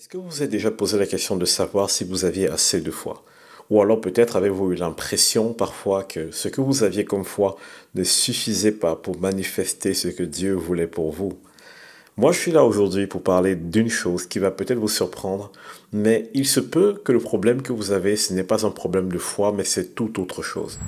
Est-ce que vous avez déjà posé la question de savoir si vous aviez assez de foi Ou alors peut-être avez-vous eu l'impression parfois que ce que vous aviez comme foi ne suffisait pas pour manifester ce que Dieu voulait pour vous moi, je suis là aujourd'hui pour parler d'une chose qui va peut-être vous surprendre, mais il se peut que le problème que vous avez, ce n'est pas un problème de foi, mais c'est tout autre chose.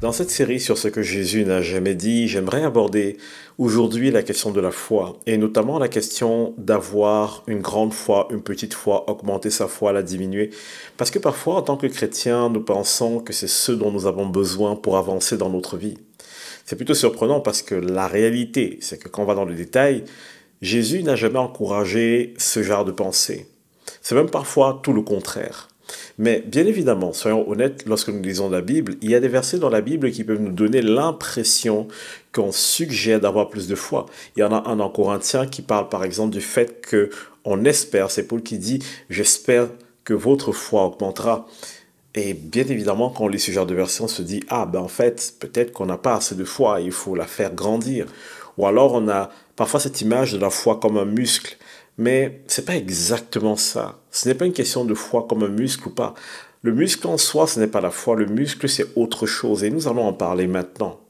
Dans cette série sur ce que Jésus n'a jamais dit, j'aimerais aborder aujourd'hui la question de la foi, et notamment la question d'avoir une grande foi, une petite foi, augmenter sa foi, la diminuer. Parce que parfois, en tant que chrétien, nous pensons que c'est ce dont nous avons besoin pour avancer dans notre vie. C'est plutôt surprenant parce que la réalité, c'est que quand on va dans le détail, Jésus n'a jamais encouragé ce genre de pensée. C'est même parfois tout le contraire. Mais bien évidemment, soyons honnêtes, lorsque nous lisons la Bible, il y a des versets dans la Bible qui peuvent nous donner l'impression qu'on suggère d'avoir plus de foi. Il y en a un en Corinthien qui parle par exemple du fait que on espère, c'est Paul qui dit j'espère que votre foi augmentera. Et bien évidemment, quand on lit ce genre de verset, on se dit ah ben en fait, peut-être qu'on n'a pas assez de foi, il faut la faire grandir. Ou alors on a parfois cette image de la foi comme un muscle mais c'est pas exactement ça. Ce n'est pas une question de foi comme un muscle ou pas. Le muscle en soi, ce n'est pas la foi. Le muscle, c'est autre chose. Et nous allons en parler maintenant.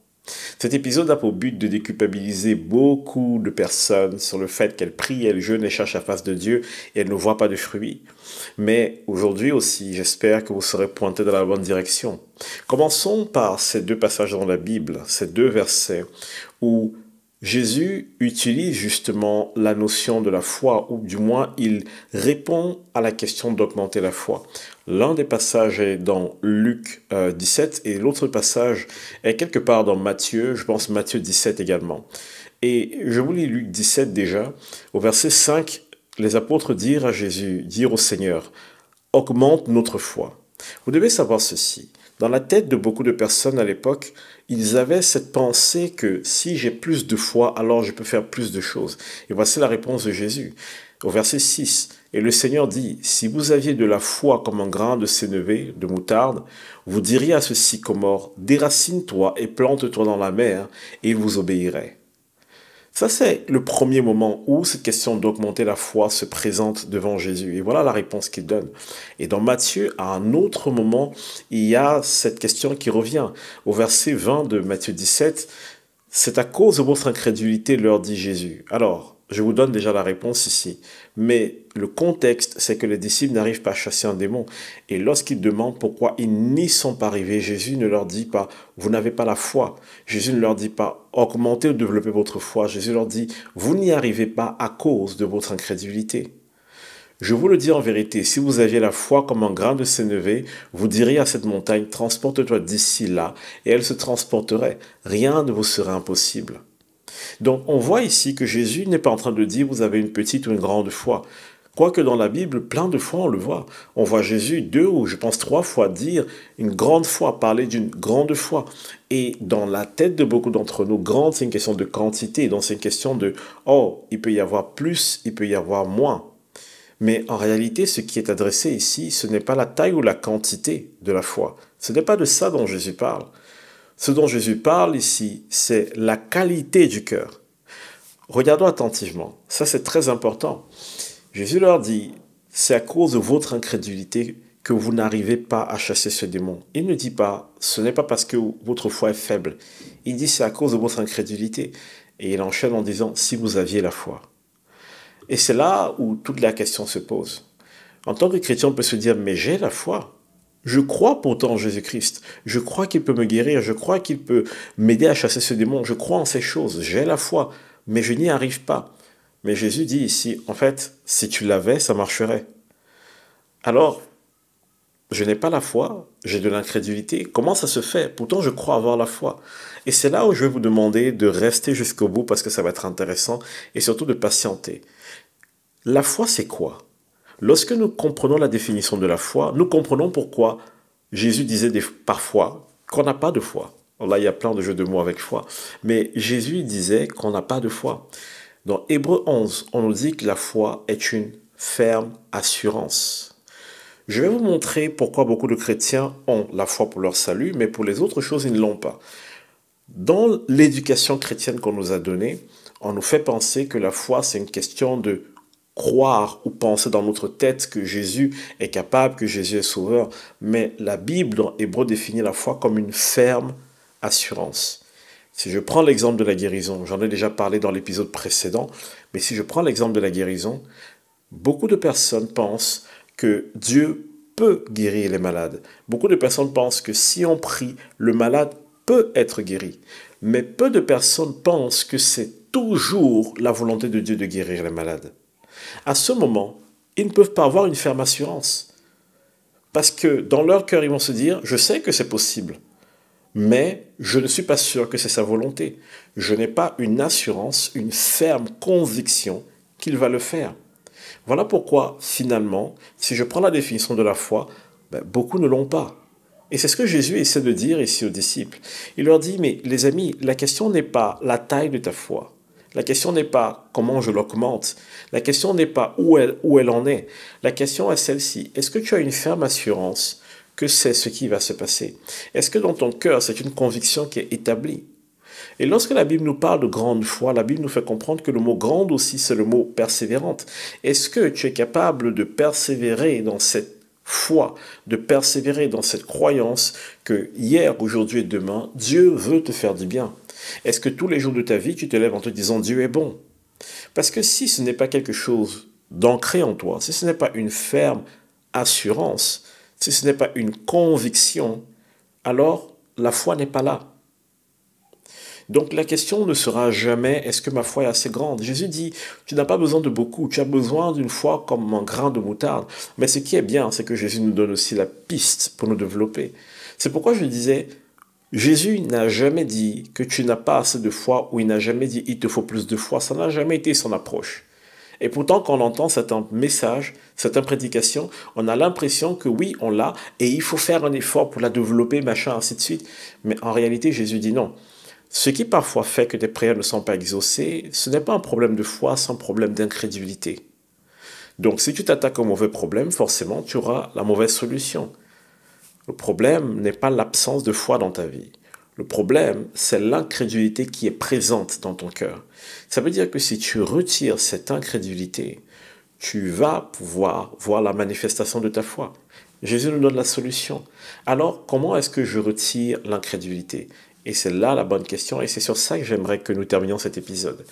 Cet épisode a pour but de déculpabiliser beaucoup de personnes sur le fait qu'elles prient, elles jeûnent et cherchent la face de Dieu et elles ne voient pas de fruits. Mais aujourd'hui aussi, j'espère que vous serez pointés dans la bonne direction. Commençons par ces deux passages dans la Bible, ces deux versets où Jésus utilise justement la notion de la foi, ou du moins il répond à la question d'augmenter la foi. L'un des passages est dans Luc 17 euh, et l'autre passage est quelque part dans Matthieu, je pense Matthieu 17 également. Et je vous lis Luc 17 déjà, au verset 5, les apôtres dirent à Jésus, dire au Seigneur, augmente notre foi. Vous devez savoir ceci, dans la tête de beaucoup de personnes à l'époque, ils avaient cette pensée que si j'ai plus de foi, alors je peux faire plus de choses. Et voici la réponse de Jésus. Au verset 6, et le Seigneur dit, si vous aviez de la foi comme un grain de sénévé, de moutarde, vous diriez à ce sycomore, déracine-toi et plante-toi dans la mer, et il vous obéirait. Ça, c'est le premier moment où cette question d'augmenter la foi se présente devant Jésus. Et voilà la réponse qu'il donne. Et dans Matthieu, à un autre moment, il y a cette question qui revient. Au verset 20 de Matthieu 17, c'est à cause de votre incrédulité, leur dit Jésus. Alors, je vous donne déjà la réponse ici. Mais le contexte, c'est que les disciples n'arrivent pas à chasser un démon. Et lorsqu'ils demandent pourquoi ils n'y sont pas arrivés, Jésus ne leur dit pas, vous n'avez pas la foi. Jésus ne leur dit pas, augmentez ou développez votre foi. Jésus leur dit, vous n'y arrivez pas à cause de votre incrédulité. Je vous le dis en vérité, si vous aviez la foi comme un grain de sénévé, vous diriez à cette montagne, transporte-toi d'ici là, et elle se transporterait. Rien ne vous serait impossible. Donc on voit ici que Jésus n'est pas en train de dire vous avez une petite ou une grande foi. Quoique dans la Bible, plein de fois on le voit. On voit Jésus deux ou je pense trois fois dire une grande foi, parler d'une grande foi. Et dans la tête de beaucoup d'entre nous, grande, c'est une question de quantité, donc c'est une question de, oh, il peut y avoir plus, il peut y avoir moins. Mais en réalité, ce qui est adressé ici, ce n'est pas la taille ou la quantité de la foi. Ce n'est pas de ça dont Jésus parle. Ce dont Jésus parle ici, c'est la qualité du cœur. Regardons attentivement. Ça, c'est très important. Jésus leur dit, c'est à cause de votre incrédulité que vous n'arrivez pas à chasser ce démon. Il ne dit pas, ce n'est pas parce que votre foi est faible. Il dit, c'est à cause de votre incrédulité. Et il enchaîne en disant, si vous aviez la foi. Et c'est là où toute la question se pose. En tant que chrétien, on peut se dire, mais j'ai la foi. Je crois pourtant en Jésus-Christ. Je crois qu'il peut me guérir. Je crois qu'il peut m'aider à chasser ce démon. Je crois en ces choses. J'ai la foi. Mais je n'y arrive pas. Mais Jésus dit ici, en fait, si tu l'avais, ça marcherait. Alors, je n'ai pas la foi, j'ai de l'incrédulité. Comment ça se fait Pourtant, je crois avoir la foi. Et c'est là où je vais vous demander de rester jusqu'au bout parce que ça va être intéressant et surtout de patienter. La foi, c'est quoi Lorsque nous comprenons la définition de la foi, nous comprenons pourquoi Jésus disait parfois qu'on n'a pas de foi. Là, il y a plein de jeux de mots avec foi. Mais Jésus disait qu'on n'a pas de foi. Dans Hébreu 11, on nous dit que la foi est une ferme assurance. Je vais vous montrer pourquoi beaucoup de chrétiens ont la foi pour leur salut, mais pour les autres choses, ils ne l'ont pas. Dans l'éducation chrétienne qu'on nous a donnée, on nous fait penser que la foi, c'est une question de croire ou penser dans notre tête que Jésus est capable, que Jésus est sauveur. Mais la Bible, en Hébreu, définit la foi comme une ferme assurance. Si je prends l'exemple de la guérison, j'en ai déjà parlé dans l'épisode précédent, mais si je prends l'exemple de la guérison, beaucoup de personnes pensent que Dieu peut guérir les malades. Beaucoup de personnes pensent que si on prie, le malade peut être guéri. Mais peu de personnes pensent que c'est toujours la volonté de Dieu de guérir les malades. À ce moment, ils ne peuvent pas avoir une ferme assurance. Parce que dans leur cœur, ils vont se dire, je sais que c'est possible, mais je ne suis pas sûr que c'est sa volonté. Je n'ai pas une assurance, une ferme conviction qu'il va le faire. Voilà pourquoi, finalement, si je prends la définition de la foi, ben, beaucoup ne l'ont pas. Et c'est ce que Jésus essaie de dire ici aux disciples. Il leur dit, mais les amis, la question n'est pas la taille de ta foi. La question n'est pas comment je l'augmente. La question n'est pas où elle, en est. La question est celle-ci. Est-ce que tu as une ferme assurance que c'est ce qui va se passer Est-ce que dans ton cœur, c'est une conviction qui est établie et lorsque la Bible nous parle de grande foi, la Bible nous fait comprendre que le mot grande aussi, c'est le mot persévérante. Est-ce que tu es capable de persévérer dans cette foi, de persévérer dans cette croyance que hier, aujourd'hui et demain, Dieu veut te faire du bien est-ce que tous les jours de ta vie, tu te lèves en te disant Dieu est bon Parce que si ce n'est pas quelque chose d'ancré en toi, si ce n'est pas une ferme assurance, si ce n'est pas une conviction, alors la foi n'est pas là. Donc la question ne sera jamais est-ce que ma foi est assez grande Jésus dit, tu n'as pas besoin de beaucoup, tu as besoin d'une foi comme un grain de moutarde. Mais ce qui est bien, c'est que Jésus nous donne aussi la piste pour nous développer. C'est pourquoi je disais, Jésus n'a jamais dit que tu n'as pas assez de foi ou il n'a jamais dit il te faut plus de foi. Ça n'a jamais été son approche. Et pourtant, quand on entend certains messages, cette prédications, on a l'impression que oui, on l'a et il faut faire un effort pour la développer, machin, ainsi de suite. Mais en réalité, Jésus dit non. Ce qui parfois fait que tes prières ne sont pas exaucées, ce n'est pas un problème de foi, c'est un problème d'incrédulité. Donc si tu t'attaques au mauvais problème, forcément, tu auras la mauvaise solution. Le problème n'est pas l'absence de foi dans ta vie. Le problème, c'est l'incrédulité qui est présente dans ton cœur. Ça veut dire que si tu retires cette incrédulité, tu vas pouvoir voir la manifestation de ta foi. Jésus nous donne la solution. Alors, comment est-ce que je retire l'incrédulité Et c'est là la bonne question, et c'est sur ça que j'aimerais que nous terminions cet épisode.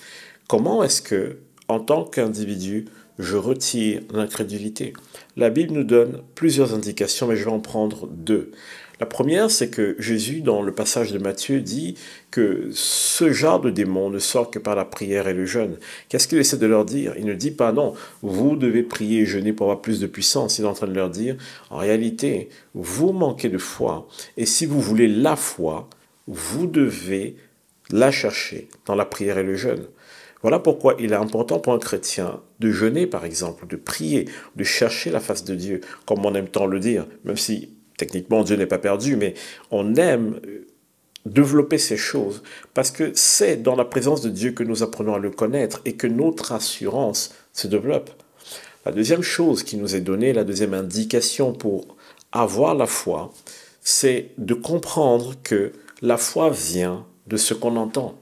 Comment est-ce que, en tant qu'individu, je retire l'incrédulité. La Bible nous donne plusieurs indications, mais je vais en prendre deux. La première, c'est que Jésus, dans le passage de Matthieu, dit que ce genre de démons ne sort que par la prière et le jeûne. Qu'est-ce qu'il essaie de leur dire Il ne dit pas non, vous devez prier et jeûner pour avoir plus de puissance. Il est en train de leur dire, en réalité, vous manquez de foi. Et si vous voulez la foi, vous devez la chercher dans la prière et le jeûne. Voilà pourquoi il est important pour un chrétien de jeûner, par exemple, de prier, de chercher la face de Dieu, comme on aime tant le dire, même si techniquement Dieu n'est pas perdu, mais on aime euh, développer ces choses, parce que c'est dans la présence de Dieu que nous apprenons à le connaître et que notre assurance se développe. La deuxième chose qui nous est donnée, la deuxième indication pour avoir la foi, c'est de comprendre que la foi vient de ce qu'on entend.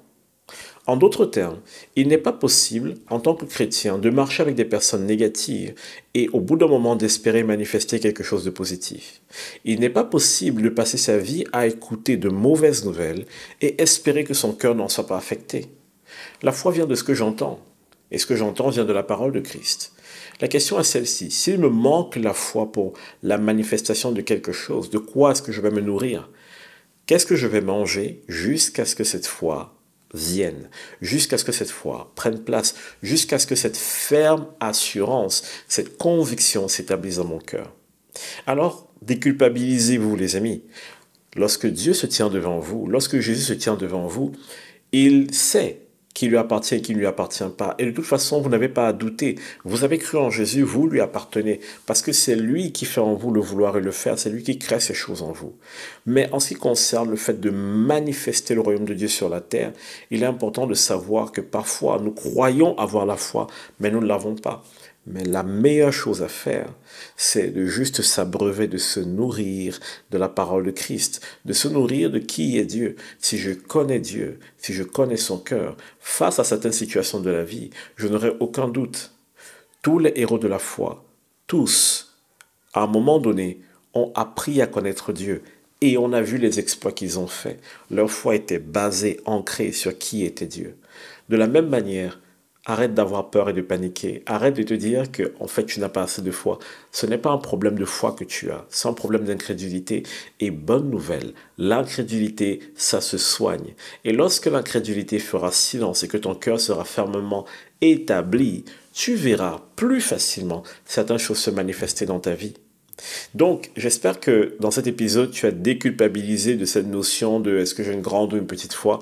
En d'autres termes, il n'est pas possible, en tant que chrétien, de marcher avec des personnes négatives et au bout d'un moment d'espérer manifester quelque chose de positif. Il n'est pas possible de passer sa vie à écouter de mauvaises nouvelles et espérer que son cœur n'en soit pas affecté. La foi vient de ce que j'entends, et ce que j'entends vient de la parole de Christ. La question est celle-ci. S'il me manque la foi pour la manifestation de quelque chose, de quoi est-ce que je vais me nourrir Qu'est-ce que je vais manger jusqu'à ce que cette foi viennent, jusqu'à ce que cette foi prenne place, jusqu'à ce que cette ferme assurance, cette conviction s'établisse dans mon cœur. Alors, déculpabilisez-vous, les amis. Lorsque Dieu se tient devant vous, lorsque Jésus se tient devant vous, il sait qui lui appartient et qui ne lui appartient pas. Et de toute façon, vous n'avez pas à douter. Vous avez cru en Jésus, vous lui appartenez, parce que c'est lui qui fait en vous le vouloir et le faire, c'est lui qui crée ces choses en vous. Mais en ce qui concerne le fait de manifester le royaume de Dieu sur la terre, il est important de savoir que parfois nous croyons avoir la foi, mais nous ne l'avons pas. Mais la meilleure chose à faire, c'est de juste s'abreuver, de se nourrir de la parole de Christ, de se nourrir de qui est Dieu. Si je connais Dieu, si je connais son cœur, face à certaines situations de la vie, je n'aurai aucun doute. Tous les héros de la foi, tous, à un moment donné, ont appris à connaître Dieu et on a vu les exploits qu'ils ont faits. Leur foi était basée, ancrée sur qui était Dieu. De la même manière, Arrête d'avoir peur et de paniquer. Arrête de te dire que en fait tu n'as pas assez de foi. Ce n'est pas un problème de foi que tu as, c'est un problème d'incrédulité. Et bonne nouvelle, l'incrédulité, ça se soigne. Et lorsque l'incrédulité fera silence et que ton cœur sera fermement établi, tu verras plus facilement certaines choses se manifester dans ta vie. Donc, j'espère que dans cet épisode, tu as déculpabilisé de cette notion de est-ce que j'ai une grande ou une petite foi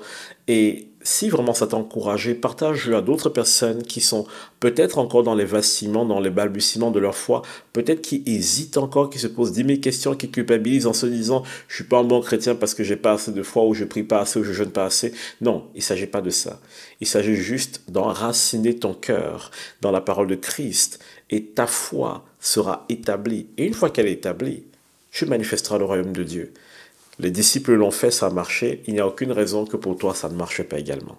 et si vraiment ça t'a encouragé, partage-le à d'autres personnes qui sont peut-être encore dans les vacillements, dans les balbutiements de leur foi, peut-être qui hésitent encore, qui se posent dix mille questions, qui culpabilisent en se disant « je suis pas un bon chrétien parce que j'ai pas assez de foi, ou je prie pas assez, ou je jeûne pas assez ». Non, il s'agit pas de ça. Il s'agit juste d'enraciner ton cœur dans la parole de Christ, et ta foi sera établie. Et une fois qu'elle est établie, tu manifesteras le royaume de Dieu. Les disciples l'ont fait, ça a marché. Il n'y a aucune raison que pour toi, ça ne marche pas également.